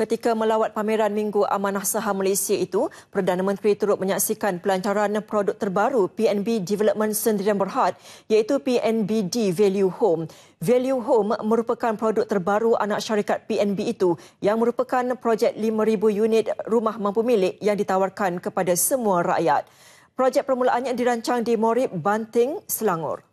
Ketika melawat pameran Minggu Amanah Saham Malaysia itu, Perdana Menteri turut menyaksikan pelancaran produk terbaru PNB Development Sendirian Berhad iaitu PNBD Value Home. Value Home merupakan produk terbaru anak syarikat PNB itu yang merupakan projek 5,000 unit rumah mampu milik yang ditawarkan kepada semua rakyat. Projek permulaannya dirancang di Morib, Banting, Selangor.